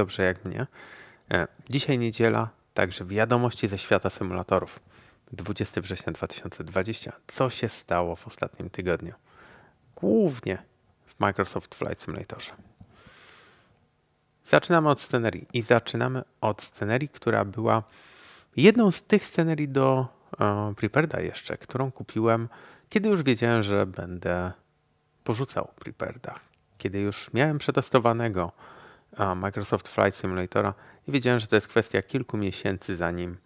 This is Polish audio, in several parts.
dobrze jak mnie. E, dzisiaj niedziela, także wiadomości ze świata symulatorów. 20 września 2020. Co się stało w ostatnim tygodniu? Głównie w Microsoft Flight Simulatorze. Zaczynamy od scenerii i zaczynamy od scenerii, która była jedną z tych scenerii do e, Prepareda jeszcze, którą kupiłem, kiedy już wiedziałem, że będę porzucał Prepareda. Kiedy już miałem przetestowanego Microsoft Flight Simulatora i wiedziałem, że to jest kwestia kilku miesięcy, zanim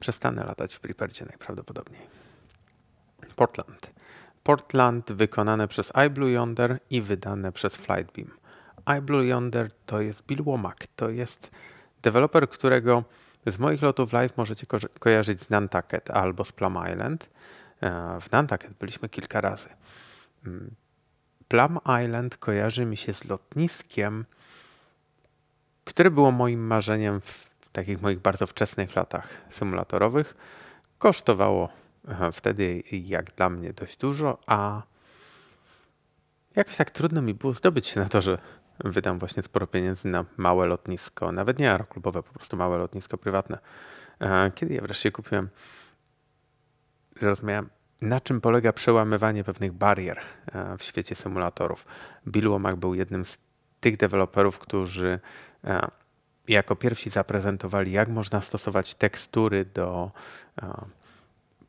przestanę latać w Prepercie najprawdopodobniej. Portland. Portland wykonane przez iBlue Yonder i wydane przez Flightbeam. iBlue Yonder to jest Bill Womack, to jest deweloper, którego z moich lotów live możecie ko kojarzyć z Nantucket albo z Plum Island. E, w Nantucket byliśmy kilka razy. Mm. Plum Island kojarzy mi się z lotniskiem, które było moim marzeniem w takich moich bardzo wczesnych latach symulatorowych. Kosztowało wtedy, jak dla mnie, dość dużo, a jakoś tak trudno mi było zdobyć się na to, że wydam właśnie sporo pieniędzy na małe lotnisko, nawet nie aeroklubowe, po prostu małe lotnisko prywatne. E, kiedy ja wreszcie kupiłem, zrozumiałem, na czym polega przełamywanie pewnych barier e, w świecie symulatorów. Bill Womack był jednym z tych deweloperów, którzy E, jako pierwsi zaprezentowali, jak można stosować tekstury do e,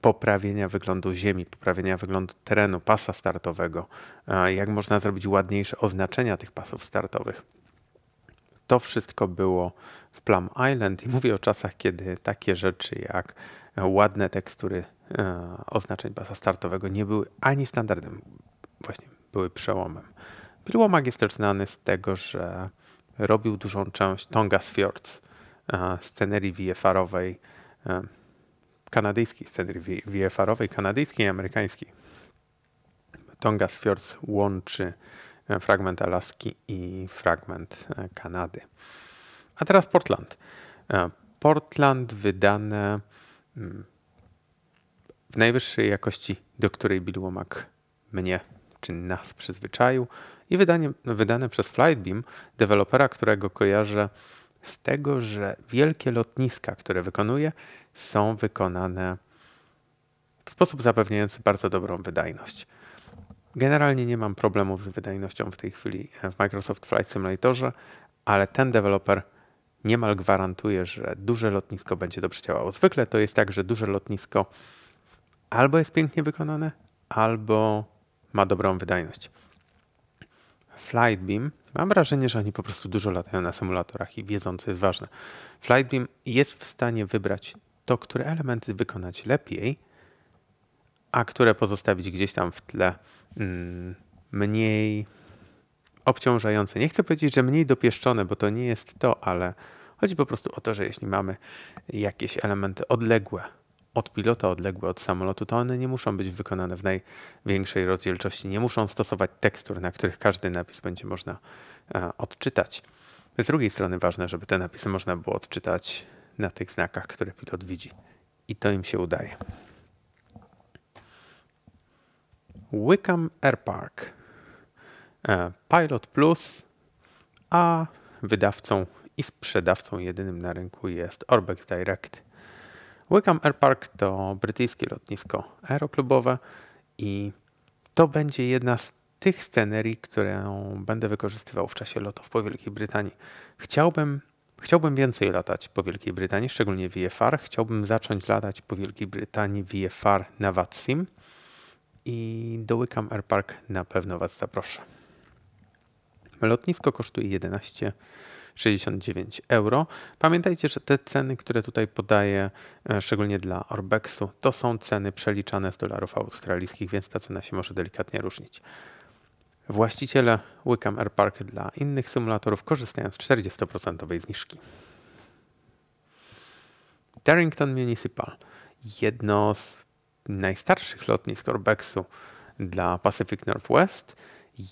poprawienia wyglądu ziemi, poprawienia wyglądu terenu, pasa startowego, e, jak można zrobić ładniejsze oznaczenia tych pasów startowych. To wszystko było w Plum Island i mówię o czasach, kiedy takie rzeczy jak ładne tekstury oznaczeń pasa startowego nie były ani standardem, właśnie były przełomem. Pryłomak jest też znany z tego, że robił dużą część Tongas Fjords, e, scenerii VFR-owej, e, kanadyjskiej scenerii VFR-owej, kanadyjskiej i amerykańskiej. Tongas Fjords łączy e, fragment Alaski i fragment Kanady. A teraz Portland. Portland wydane mm, w najwyższej jakości, do której Bill Womack mnie czy nas przyzwyczaił i wydanie, wydane przez Flightbeam, dewelopera, którego kojarzę z tego, że wielkie lotniska, które wykonuje, są wykonane w sposób zapewniający bardzo dobrą wydajność. Generalnie nie mam problemów z wydajnością w tej chwili w Microsoft Flight Simulatorze, ale ten deweloper niemal gwarantuje, że duże lotnisko będzie dobrze działało. Zwykle to jest tak, że duże lotnisko albo jest pięknie wykonane, albo ma dobrą wydajność. Flightbeam, mam wrażenie, że oni po prostu dużo latają na symulatorach i wiedzą, co jest ważne. Flightbeam jest w stanie wybrać to, które elementy wykonać lepiej, a które pozostawić gdzieś tam w tle mm, mniej obciążające. Nie chcę powiedzieć, że mniej dopieszczone, bo to nie jest to, ale chodzi po prostu o to, że jeśli mamy jakieś elementy odległe od pilota odległe od samolotu, to one nie muszą być wykonane w największej rozdzielczości, nie muszą stosować tekstur, na których każdy napis będzie można e, odczytać. Z drugiej strony ważne, żeby te napisy można było odczytać na tych znakach, które pilot widzi. I to im się udaje. Wickham Airpark. E, pilot Plus, a wydawcą i sprzedawcą jedynym na rynku jest Orbex Direct Wickham Airpark to brytyjskie lotnisko aeroklubowe i to będzie jedna z tych scenerii, którą będę wykorzystywał w czasie lotów po Wielkiej Brytanii. Chciałbym, chciałbym więcej latać po Wielkiej Brytanii, szczególnie VFR. Chciałbym zacząć latać po Wielkiej Brytanii VFR na VATSIM i do Wickham Airpark na pewno Was zaproszę. Lotnisko kosztuje 11 69 euro. Pamiętajcie, że te ceny, które tutaj podaję, e, szczególnie dla Orbexu, to są ceny przeliczane z dolarów australijskich, więc ta cena się może delikatnie różnić. Właściciele Wickham Air Park dla innych symulatorów korzystają z 40% zniżki. Darrington Municipal, jedno z najstarszych lotnisk Orbexu dla Pacific Northwest,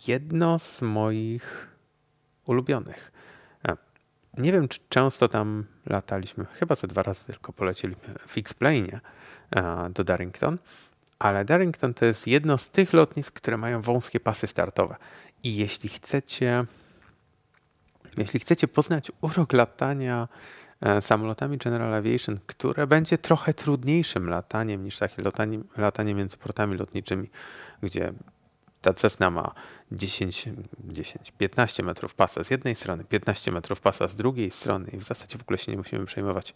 jedno z moich ulubionych nie wiem, czy często tam lataliśmy, chyba co dwa razy tylko poleciliśmy w X-Plane e, do Darrington, ale Darrington to jest jedno z tych lotnisk, które mają wąskie pasy startowe. I jeśli chcecie, jeśli chcecie poznać urok latania e, samolotami General Aviation, które będzie trochę trudniejszym lataniem niż takie latanie, latanie między portami lotniczymi, gdzie ta Cessna ma 10, 10, 15 metrów pasa z jednej strony, 15 metrów pasa z drugiej strony i w zasadzie w ogóle się nie musimy przejmować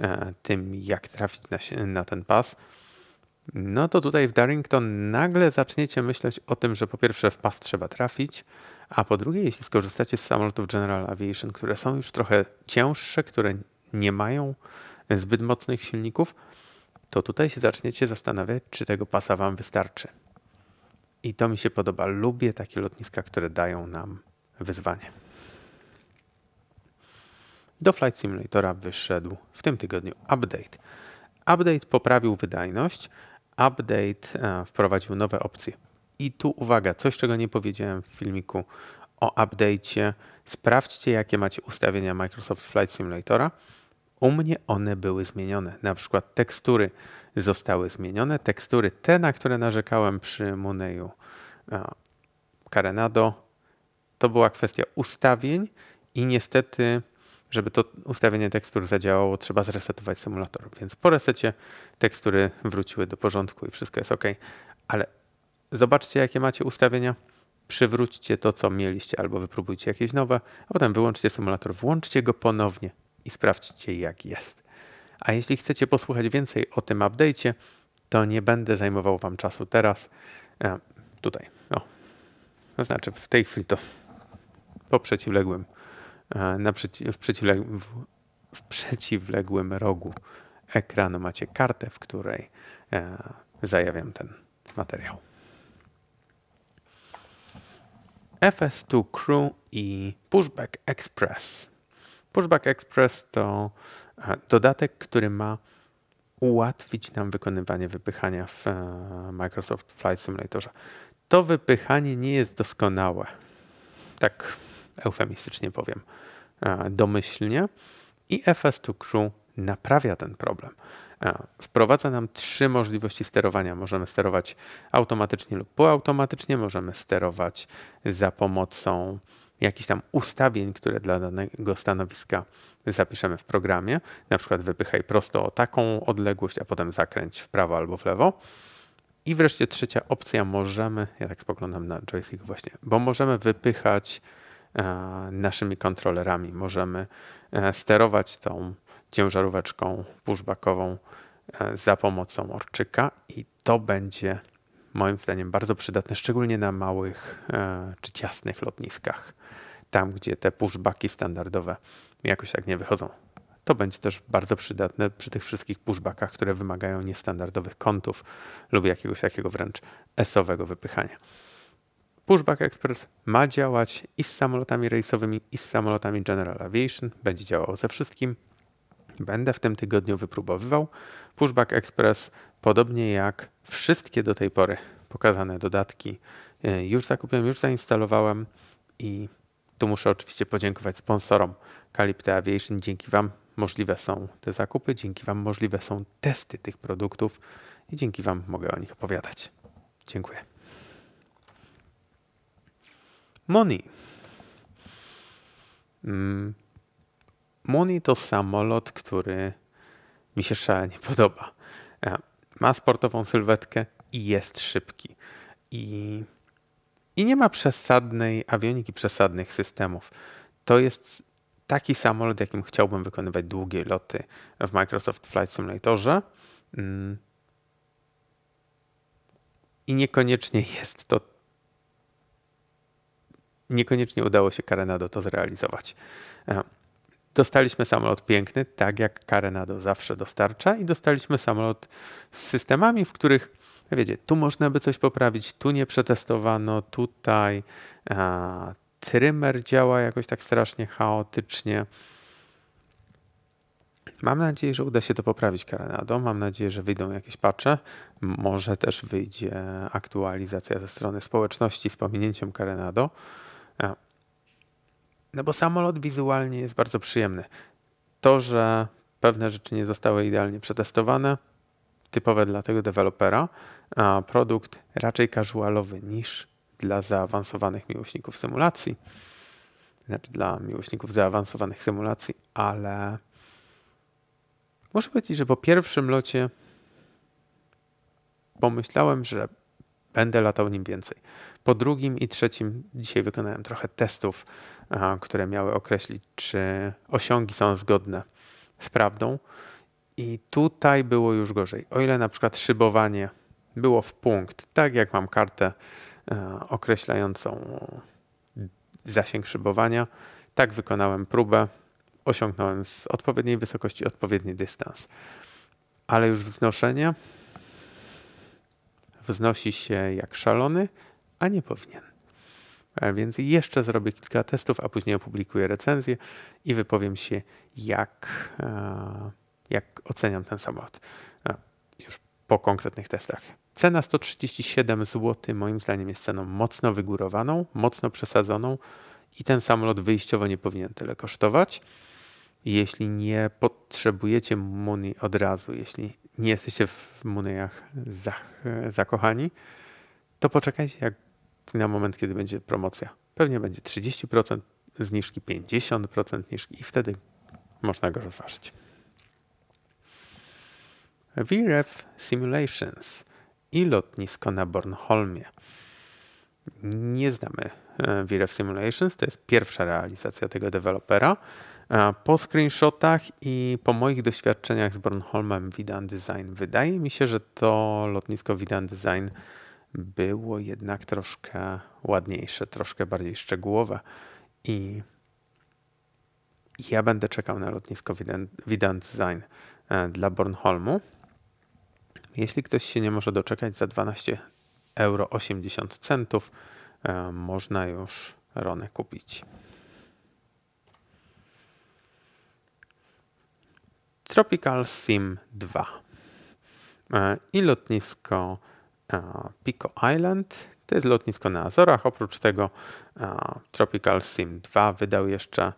e, tym, jak trafić na, na ten pas. No to tutaj w Darrington nagle zaczniecie myśleć o tym, że po pierwsze w pas trzeba trafić, a po drugie, jeśli skorzystacie z samolotów General Aviation, które są już trochę cięższe, które nie mają zbyt mocnych silników, to tutaj się zaczniecie zastanawiać, czy tego pasa Wam wystarczy. I to mi się podoba. Lubię takie lotniska, które dają nam wyzwanie. Do Flight Simulatora wyszedł w tym tygodniu update. Update poprawił wydajność, update e, wprowadził nowe opcje. I tu uwaga, coś czego nie powiedziałem w filmiku o update'cie. Sprawdźcie jakie macie ustawienia Microsoft Flight Simulatora. U mnie one były zmienione, na przykład tekstury zostały zmienione. Tekstury te, na które narzekałem przy Muneju e, Carenado, to była kwestia ustawień i niestety, żeby to ustawienie tekstur zadziałało, trzeba zresetować symulator. Więc po resecie tekstury wróciły do porządku i wszystko jest ok. Ale zobaczcie, jakie macie ustawienia przywróćcie to, co mieliście, albo wypróbujcie jakieś nowe, a potem wyłączcie symulator, włączcie go ponownie i sprawdźcie, jak jest. A jeśli chcecie posłuchać więcej o tym update'cie, to nie będę zajmował Wam czasu teraz. E, tutaj, o. To no znaczy w tej chwili to po przeciwległym, e, na przeci w, przeciwleg w, w, przeciwległym rogu ekranu macie kartę, w której e, zajawiam ten materiał. FS2 Crew i Pushback Express. Pushback Express to Dodatek, który ma ułatwić nam wykonywanie wypychania w e, Microsoft Flight Simulatorze. To wypychanie nie jest doskonałe. Tak eufemistycznie powiem, e, domyślnie i FS2 Crew naprawia ten problem. E, wprowadza nam trzy możliwości sterowania. Możemy sterować automatycznie lub półautomatycznie, możemy sterować za pomocą jakichś tam ustawień, które dla danego stanowiska zapiszemy w programie, na przykład wypychaj prosto o taką odległość, a potem zakręć w prawo albo w lewo. I wreszcie trzecia opcja, możemy, ja tak spoglądam na joystick właśnie, bo możemy wypychać e, naszymi kontrolerami. Możemy e, sterować tą ciężaróweczką pushbackową e, za pomocą orczyka i to będzie moim zdaniem bardzo przydatne, szczególnie na małych czy ciasnych lotniskach. Tam, gdzie te pushbacki standardowe jakoś tak nie wychodzą. To będzie też bardzo przydatne przy tych wszystkich pushbackach, które wymagają niestandardowych kątów lub jakiegoś takiego wręcz esowego wypychania. Pushback Express ma działać i z samolotami rejsowymi, i z samolotami General Aviation. Będzie działał ze wszystkim. Będę w tym tygodniu wypróbowywał. Pushback Express, podobnie jak wszystkie do tej pory pokazane dodatki, e, już zakupiłem, już zainstalowałem i tu muszę oczywiście podziękować sponsorom Calipte Aviation. Dzięki Wam możliwe są te zakupy, dzięki Wam możliwe są testy tych produktów i dzięki Wam mogę o nich opowiadać. Dziękuję. Moni. Mm. Moni to samolot, który mi się szalenie podoba. E, ma sportową sylwetkę i jest szybki. I i nie ma przesadnej awioniki, przesadnych systemów. To jest taki samolot, jakim chciałbym wykonywać długie loty w Microsoft Flight Simulatorze. Mm. I niekoniecznie jest to. Niekoniecznie udało się Carenado to zrealizować. Dostaliśmy samolot piękny, tak jak Carenado zawsze dostarcza, i dostaliśmy samolot z systemami, w których wiecie, tu można by coś poprawić, tu nie przetestowano, tutaj a, trymer działa jakoś tak strasznie chaotycznie. Mam nadzieję, że uda się to poprawić Karenado. Mam nadzieję, że wyjdą jakieś patche. Może też wyjdzie aktualizacja ze strony społeczności z pominięciem Karenado. No bo samolot wizualnie jest bardzo przyjemny. To, że pewne rzeczy nie zostały idealnie przetestowane, typowe dla tego dewelopera, produkt raczej casualowy niż dla zaawansowanych miłośników symulacji, znaczy dla miłośników zaawansowanych symulacji, ale muszę powiedzieć, że po pierwszym locie pomyślałem, że będę latał nim więcej. Po drugim i trzecim dzisiaj wykonałem trochę testów, które miały określić, czy osiągi są zgodne z prawdą. I tutaj było już gorzej. O ile na przykład szybowanie było w punkt, tak jak mam kartę e, określającą zasięg szybowania, tak wykonałem próbę, osiągnąłem z odpowiedniej wysokości odpowiedni dystans. Ale już wznoszenie wznosi się jak szalony, a nie powinien. A e, więc jeszcze zrobię kilka testów, a później opublikuję recenzję i wypowiem się, jak. E jak oceniam ten samolot. No, już po konkretnych testach. Cena 137 zł moim zdaniem jest ceną mocno wygórowaną, mocno przesadzoną i ten samolot wyjściowo nie powinien tyle kosztować. Jeśli nie potrzebujecie Muni od razu, jeśli nie jesteście w Muniach zakochani, to poczekajcie jak na moment, kiedy będzie promocja. Pewnie będzie 30% zniżki, 50% zniżki i wtedy można go rozważyć. VREF Simulations i lotnisko na Bornholmie. Nie znamy VREF e, Simulations, to jest pierwsza realizacja tego dewelopera. E, po screenshotach i po moich doświadczeniach z Bornholmem Widan Design wydaje mi się, że to lotnisko Widan Design było jednak troszkę ładniejsze, troszkę bardziej szczegółowe i ja będę czekał na lotnisko Widan Design e, dla Bornholmu. Jeśli ktoś się nie może doczekać za 12 euro 80 centów, e, można już Ronę kupić. Tropical Sim 2 e, i lotnisko e, Pico Island. To jest lotnisko na Azorach. Oprócz tego Tropical Sim 2 wydał jeszcze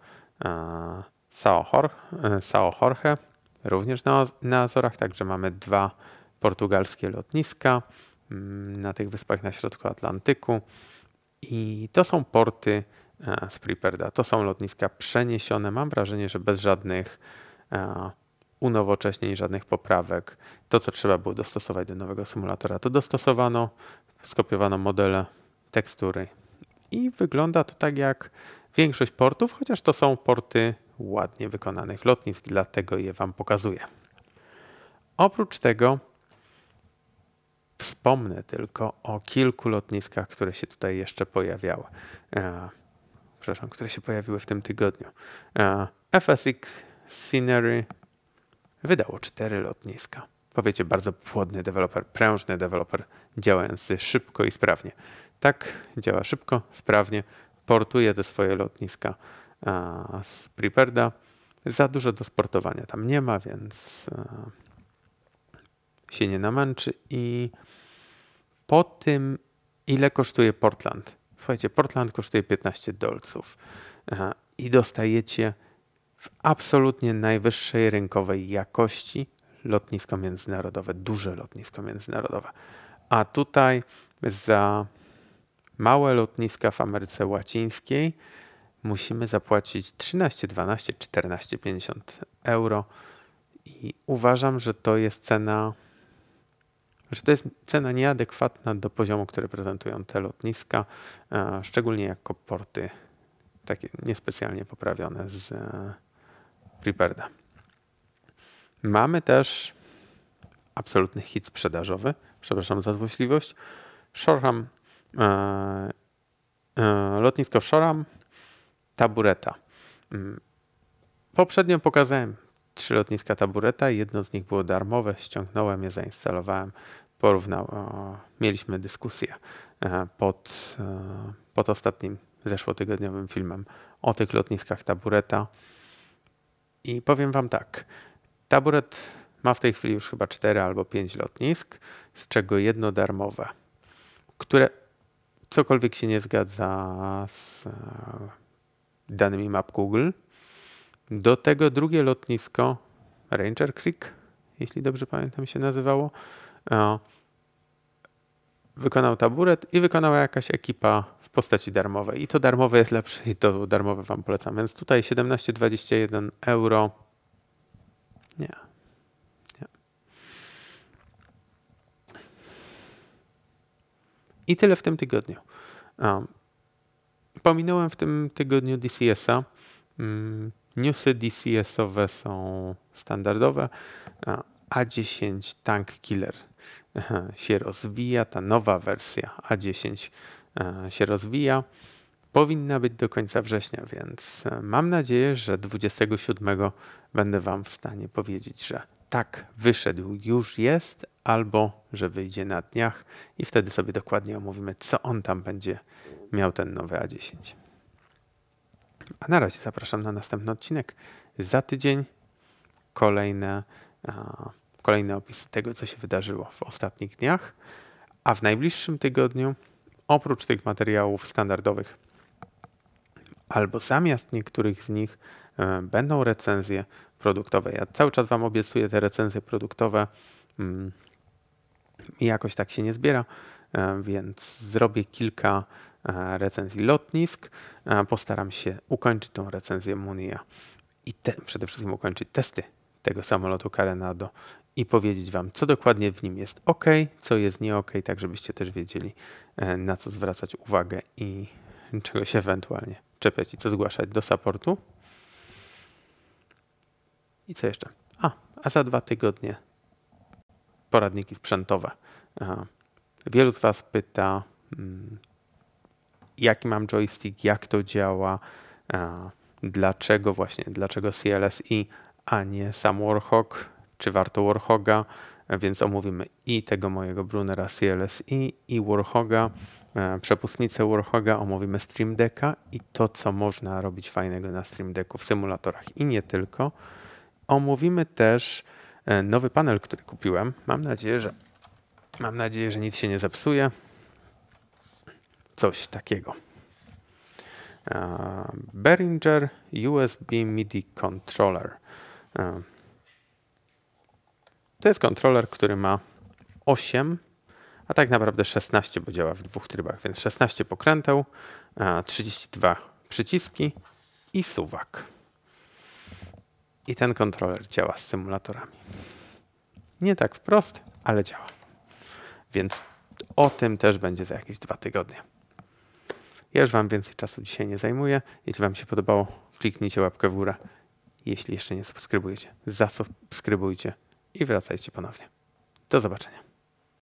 Sao Jorge, również na Azorach, także mamy dwa portugalskie lotniska mm, na tych wyspach na środku Atlantyku. I to są porty e, z Preperda. To są lotniska przeniesione, mam wrażenie, że bez żadnych e, unowocześnień, żadnych poprawek. To, co trzeba było dostosować do nowego symulatora, to dostosowano, skopiowano modele, tekstury. I wygląda to tak jak większość portów, chociaż to są porty ładnie wykonanych lotnisk, dlatego je Wam pokazuję. Oprócz tego Wspomnę tylko o kilku lotniskach, które się tutaj jeszcze pojawiały. E, przepraszam, które się pojawiły w tym tygodniu. E, FSX Scenery wydało cztery lotniska. Powiecie, bardzo płodny deweloper, prężny deweloper, działający szybko i sprawnie. Tak, działa szybko, sprawnie, portuje te swoje lotniska e, z Preperda. Za dużo do sportowania tam nie ma, więc e, się nie namęczy i po tym, ile kosztuje Portland. Słuchajcie, Portland kosztuje 15 dolców i dostajecie w absolutnie najwyższej rynkowej jakości lotnisko międzynarodowe, duże lotnisko międzynarodowe. A tutaj za małe lotniska w Ameryce Łacińskiej musimy zapłacić 13, 12, 50 euro i uważam, że to jest cena że znaczy, to jest cena nieadekwatna do poziomu, który prezentują te lotniska, e, szczególnie jako porty takie niespecjalnie poprawione z e, Prepareda. Mamy też absolutny hit sprzedażowy, przepraszam za złośliwość, Shoreham, e, lotnisko Shoreham, tabureta. Mm, poprzednio pokazałem trzy lotniska tabureta, jedno z nich było darmowe, ściągnąłem je, zainstalowałem, porównałem, Mieliśmy dyskusję e, pod, e, pod ostatnim zeszłotygodniowym filmem o tych lotniskach tabureta. I powiem Wam tak. Taburet ma w tej chwili już chyba 4 albo 5 lotnisk, z czego jedno darmowe, które cokolwiek się nie zgadza z e, danymi map Google, do tego drugie lotnisko, Ranger Creek, jeśli dobrze pamiętam się nazywało, e, wykonał taburet i wykonała jakaś ekipa w postaci darmowej. I to darmowe jest lepsze i to darmowe Wam polecam. Więc tutaj 17,21 euro. Nie. Nie. I tyle w tym tygodniu. E, pominąłem w tym tygodniu DCS-a. Mm. Newsy DCS-owe są standardowe. A10 Tank Killer się rozwija, ta nowa wersja A10 e, się rozwija. Powinna być do końca września, więc e, mam nadzieję, że 27 będę Wam w stanie powiedzieć, że tak wyszedł, już jest, albo że wyjdzie na dniach i wtedy sobie dokładnie omówimy, co on tam będzie miał ten nowy A10. A na razie zapraszam na następny odcinek. Za tydzień kolejne, kolejne opisy tego, co się wydarzyło w ostatnich dniach. A w najbliższym tygodniu, oprócz tych materiałów standardowych, albo zamiast niektórych z nich, e, będą recenzje produktowe. Ja cały czas Wam obiecuję te recenzje produktowe. I mm, jakoś tak się nie zbiera, e, więc zrobię kilka E, recenzji lotnisk. E, postaram się ukończyć tą recenzję Munia i te, przede wszystkim ukończyć testy tego samolotu Carenado i powiedzieć Wam, co dokładnie w nim jest ok, co jest nie ok, tak żebyście też wiedzieli, e, na co zwracać uwagę i czego się ewentualnie czepiać i co zgłaszać do supportu. I co jeszcze? A, a za dwa tygodnie poradniki sprzętowe. Wielu z Was pyta, mm, jaki mam joystick, jak to działa, e, dlaczego właśnie, dlaczego CLSI, a nie sam Warhawk, czy warto Warhoga, e, więc omówimy i tego mojego Brunera CLSI i Warhoga, e, przepustnicę Warhoga, omówimy Stream Decka i to, co można robić fajnego na Stream Decku w symulatorach i nie tylko. Omówimy też nowy panel, który kupiłem. Mam nadzieję, że mam nadzieję, że nic się nie zepsuje coś takiego. E, Behringer USB MIDI Controller. E, to jest kontroler, który ma 8, a tak naprawdę 16, bo działa w dwóch trybach, więc 16 pokręteł, 32 e, przyciski i suwak. I ten kontroler działa z symulatorami. Nie tak wprost, ale działa. Więc o tym też będzie za jakieś dwa tygodnie. Ja już Wam więcej czasu dzisiaj nie zajmuję. Jeśli Wam się podobało, kliknijcie łapkę w górę. Jeśli jeszcze nie subskrybujecie, zasubskrybujcie i wracajcie ponownie. Do zobaczenia.